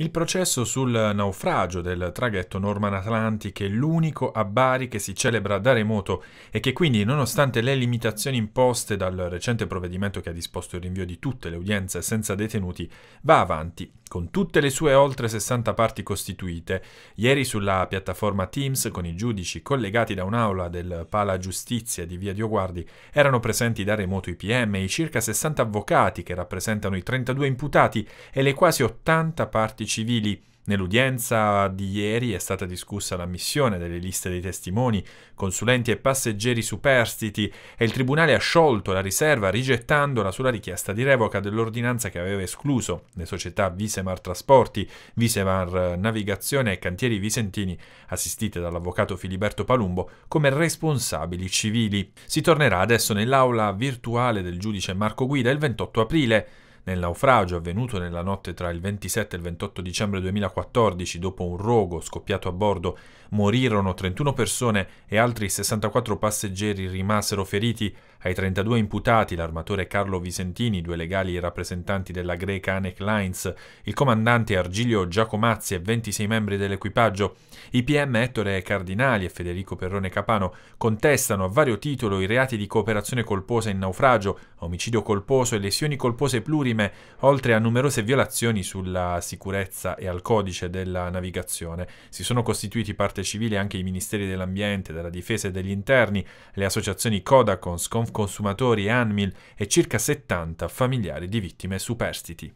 Il processo sul naufragio del traghetto Norman Atlantic è l'unico a Bari che si celebra da remoto e che quindi, nonostante le limitazioni imposte dal recente provvedimento che ha disposto il rinvio di tutte le udienze senza detenuti, va avanti con tutte le sue oltre 60 parti costituite. Ieri sulla piattaforma Teams, con i giudici collegati da un'aula del Pala Giustizia di Via Dioguardi, erano presenti da remoto i PM, i circa 60 avvocati che rappresentano i 32 imputati e le quasi 80 parti civili. Nell'udienza di ieri è stata discussa l'ammissione delle liste dei testimoni, consulenti e passeggeri superstiti e il Tribunale ha sciolto la riserva rigettandola sulla richiesta di revoca dell'ordinanza che aveva escluso le società Visemar Trasporti, Visemar Navigazione e Cantieri Visentini, assistite dall'avvocato Filiberto Palumbo, come responsabili civili. Si tornerà adesso nell'aula virtuale del giudice Marco Guida il 28 aprile. Nel naufragio avvenuto nella notte tra il 27 e il 28 dicembre 2014, dopo un rogo scoppiato a bordo, morirono 31 persone e altri 64 passeggeri rimasero feriti ai 32 imputati, l'armatore Carlo Visentini, due legali rappresentanti della greca Anec Lines, il comandante Argilio Giacomazzi e 26 membri dell'equipaggio, i PM Ettore Cardinali e Federico Perrone Capano contestano a vario titolo i reati di cooperazione colposa in naufragio, omicidio colposo e lesioni colpose plurime, oltre a numerose violazioni sulla sicurezza e al codice della navigazione. Si sono costituiti parte civile anche i ministeri dell'ambiente, della difesa e degli interni, le associazioni Codacons, Conf consumatori ANMIL e circa 70 familiari di vittime superstiti.